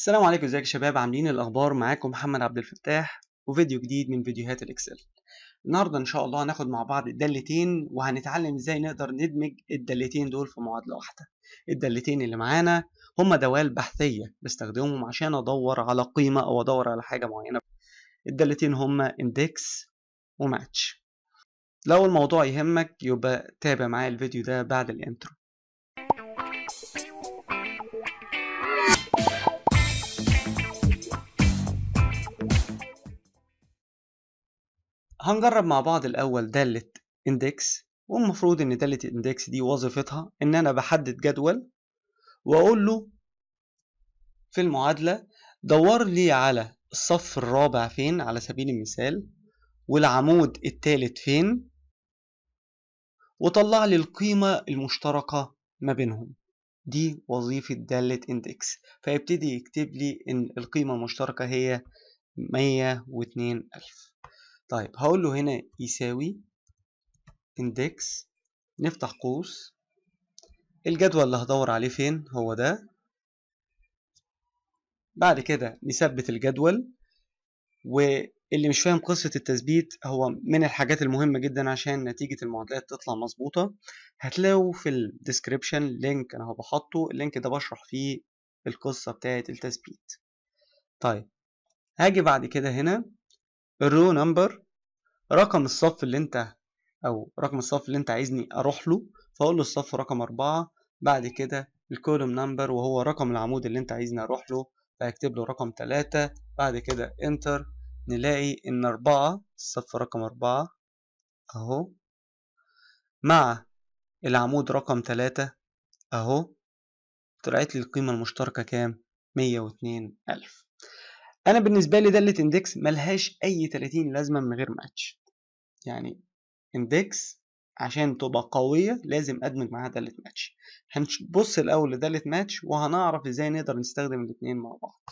السلام عليكم ازيك يا شباب عاملين الاخبار معاكم محمد عبد الفتاح وفيديو جديد من فيديوهات الاكسل النهارده ان شاء الله هناخد مع بعض الدالتين وهنتعلم ازاي نقدر ندمج الدالتين دول في معادله واحده الدالتين اللي معانا هما دوال بحثيه بستخدمهم عشان ادور على قيمه او ادور على حاجه معينه الدالتين هما اندكس وماتش لو الموضوع يهمك يبقى تابع معايا الفيديو ده بعد الانترو هنجرب مع بعض الأول دالة إندكس والمفروض إن دالة إندكس دي وظيفتها إن أنا بحدد جدول وأقول له في المعادلة دور لي على الصف الرابع فين على سبيل المثال والعمود التالت فين وطلع لي القيمة المشتركة ما بينهم دي وظيفة دالة اندكس فيبتدي يكتب لي ان القيمة المشتركة هي مية واتنين ألف طيب هقول له هنا يساوي اندكس نفتح قوس الجدول اللي هدور عليه فين هو ده بعد كده نثبت الجدول واللي مش فاهم قصة التثبيت هو من الحاجات المهمة جدا عشان نتيجة المعادلات تطلع مظبوطة هتلاقوا في الديسكريبشن لينك انا بحطه اللينك ده بشرح فيه القصة بتاعة التثبيت طيب هاجي بعد كده هنا الرو نمبر رقم الصف اللي انت او رقم الصف اللي انت عايزني اروح له فاقول له الصف رقم أربعة بعد كده الكولوم نمبر وهو رقم العمود اللي انت عايزني اروح له فهكتب له رقم تلاتة بعد كده انتر نلاقي ان أربعة الصف رقم أربعة اهو مع العمود رقم تلاتة اهو طلعت لي القيمة المشتركة كام مية واتنين ألف انا بالنسبه لي داله اندكس ملهاش اي 30 لازمه من غير ماتش يعني اندكس عشان تبقى قويه لازم ادمج معاها داله ماتش هنبص الاول لداله ماتش وهنعرف ازاي نقدر نستخدم الاثنين مع بعض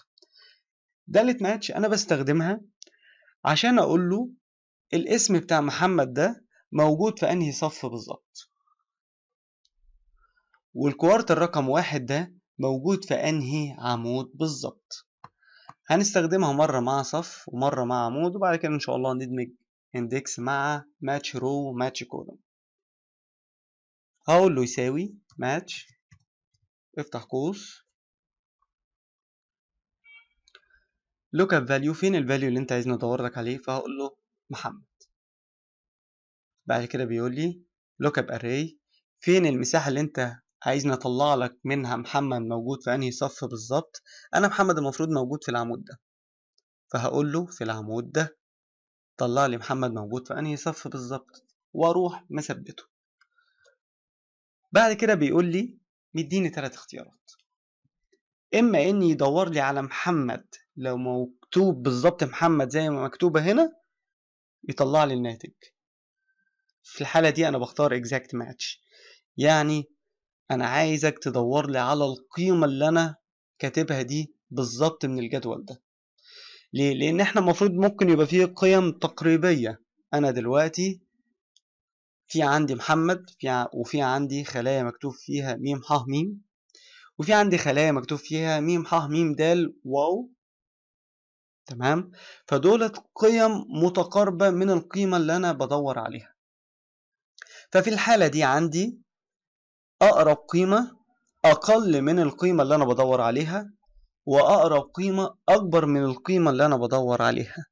داله ماتش انا بستخدمها عشان اقول له الاسم بتاع محمد ده موجود في انهي صف بالظبط والكوارتر رقم واحد ده موجود في انهي عمود بالظبط هنستخدمها مرة مع صف ومرة مع عمود وبعد كده إن شاء الله ندمج اندكس مع ماتش رو وماتش كولوم هقول له يساوي ماتش افتح قوس لوك اب فاليو فين الفاليو اللي انت عايزني ادور لك عليه فهقول له محمد بعد كده بيقول لي لوك اب اري فين المساحه اللي انت عايزني اطلع لك منها محمد موجود في انهي صف بالظبط انا محمد المفروض موجود في العمود ده فهقول له في العمود ده طلع لي محمد موجود في انهي صف بالظبط واروح مثبته بعد كده بيقول لي مديني ثلاث اختيارات اما ان يدور لي على محمد لو مكتوب بالظبط محمد زي ما مكتوبه هنا يطلع لي الناتج في الحاله دي انا بختار اكزاكت ماتش يعني انا عايزك تدور لي على القيمه اللي انا كاتبها دي بالظبط من الجدول ده ليه لان احنا المفروض ممكن يبقى فيه قيم تقريبيه انا دلوقتي في عندي محمد في ع... وفي عندي خلايا مكتوب فيها ميم ح ميم وفي عندي خلايا مكتوب فيها ميم ح ميم د واو تمام فدولت قيم متقاربة من القيمة اللي أنا بدور عليها ففي الحالة دي عندي أقرب قيمة أقل من القيمة اللي أنا بدور عليها وأقرب قيمة أكبر من القيمة اللي أنا بدور عليها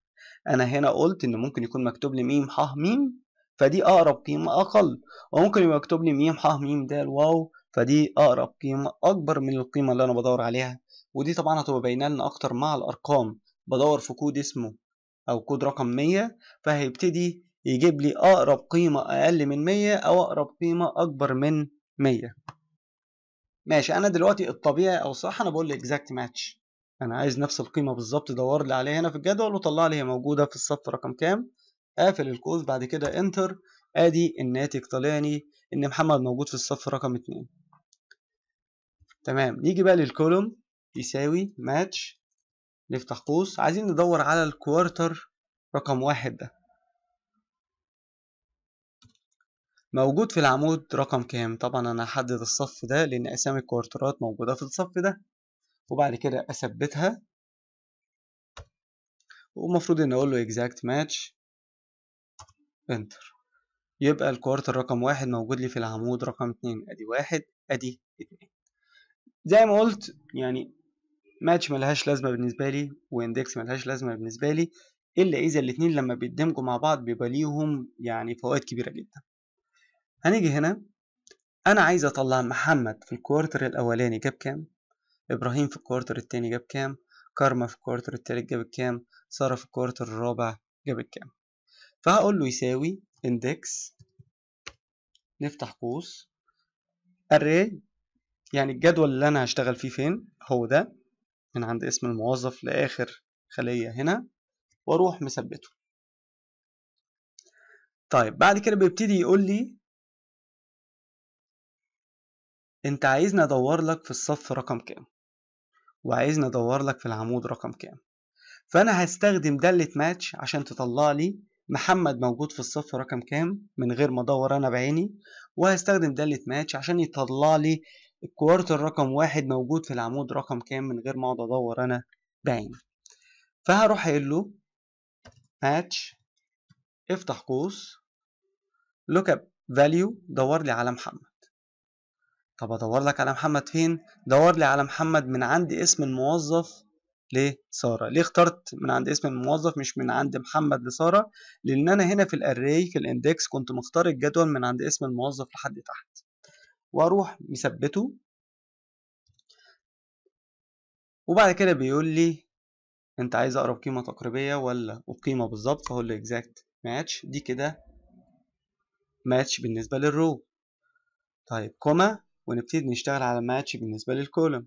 أنا هنا قلت إن ممكن يكون مكتوب لي ميم ح ميم فدي أقرب قيمة أقل وممكن يبقى مكتوب لي ميم ح ميم دال واو فدي أقرب قيمة أكبر من القيمة اللي أنا بدور عليها ودي طبعا هتبقى باينة لنا أكتر مع الأرقام بدور في كود اسمه أو كود رقم 100 فهيبتدي يجيب لي أقرب قيمة أقل من 100 أو أقرب قيمة أكبر من مية ماشي انا دلوقتي الطبيعي او الصح انا بقول اكزاكت ماتش انا عايز نفس القيمه بالظبط دور لي عليها هنا في الجدول وطلع لي هي موجوده في الصف رقم كام قافل القوس بعد كده انتر ادي الناتج طلعني ان محمد موجود في الصف رقم 2 تمام نيجي بقى للكولوم يساوي ماتش نفتح قوس عايزين ندور على الكوارتر رقم واحد ده موجود في العمود رقم كام طبعا انا هحدد الصف ده لان اسامي الكوارترات موجودة في الصف ده وبعد كده اثبتها ومفروض ان اقول له اكزاكت ماتش انتر يبقى الكوارتر رقم واحد موجود لي في العمود رقم اتنين ادي واحد ادي اتنين زي ما قلت يعني ماتش ملهاش لازمة بالنسبة لي واندكس ملهاش لازمة بالنسبة لي إلا إذا الاتنين لما بيدمجوا مع بعض بيبقى ليهم يعني فوائد كبيرة جدا هنيجي هنا انا عايز اطلع محمد في الكوارتر الاولاني جاب كام ابراهيم في الكوارتر التاني جاب كام كارما في الكوارتر التالت جاب كام ساره في الكوارتر الرابع جاب كام فهقول له يساوي اندكس نفتح قوس array يعني الجدول اللي انا هشتغل فيه فين هو ده من عند اسم الموظف لاخر خليه هنا واروح مثبته طيب بعد كده بيبتدي يقول لي انت عايزني ادور لك في الصف رقم كام وعايزني ادور لك في العمود رقم كام فانا هستخدم دالة ماتش عشان تطلع لي محمد موجود في الصف رقم كام من غير ما ادور انا بعيني وهستخدم دالة ماتش عشان يطلع لي الكوارتر رقم واحد موجود في العمود رقم كام من غير ما اقعد ادور انا بعيني فهروح اقول له ماتش افتح قوس لوك اب فاليو دور لي على محمد طب ادور لك على محمد فين دور لي على محمد من عند اسم الموظف لسارة ليه اخترت من عند اسم الموظف مش من عند محمد لسارة لان انا هنا في الاري في الاندكس كنت مختار الجدول من عند اسم الموظف لحد تحت واروح مثبته وبعد كده بيقول لي انت عايز اقرب قيمه تقريبيه ولا القيمه بالظبط اقول له اكزاكت ماتش دي كده ماتش بالنسبه للرو طيب كوما ونبتدي نشتغل على ماتش بالنسبة للكولوم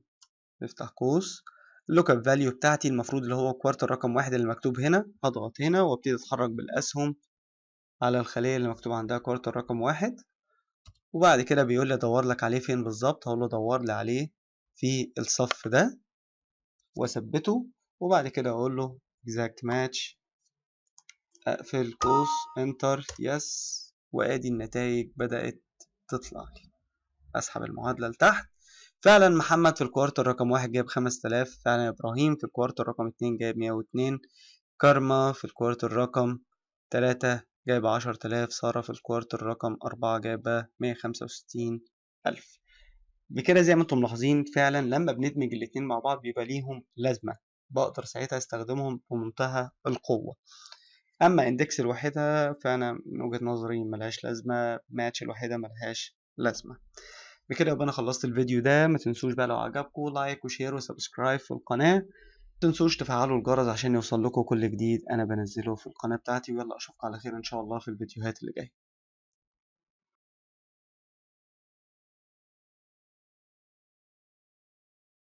نفتح قوس اللوك اب فاليو بتاعتي المفروض اللي هو كوارتر رقم واحد اللي مكتوب هنا هضغط هنا وابتدي اتحرك بالاسهم على الخلية اللي مكتوب عندها كوارتر رقم واحد وبعد كده بيقول لي ادور لك عليه فين بالظبط هقول له دور لي عليه في الصف ده واثبته وبعد كده اقول له اكزاكت ماتش اقفل قوس انتر يس وادي النتائج بدأت تطلع لي اسحب المعادلة لتحت فعلا محمد في الكوارتر رقم واحد جايب تلاف فعلا ابراهيم في الكوارتر رقم اتنين جايب 102 كارما في الكوارتر رقم تلاتة جايب عشر تلاف سارة في الكوارتر رقم أربعة جايبة الف بكده زي ما انتم ملاحظين فعلا لما بندمج الاتنين مع بعض بيبقى ليهم لازمة بقدر ساعتها استخدمهم بمنتهى القوة اما اندكس الواحدة فانا من وجهة نظري ملهاش لازمة ماتش الواحدة ملهاش لازمة بكده يبقى انا خلصت الفيديو ده ما تنسوش بقى لو عجبكم لايك وشير وسبسكرايب في القناه ما تنسوش تفعلوا الجرس عشان يوصل لكم كل جديد انا بنزله في القناه بتاعتي ويلا اشوفكم على خير ان شاء الله في الفيديوهات اللي جايه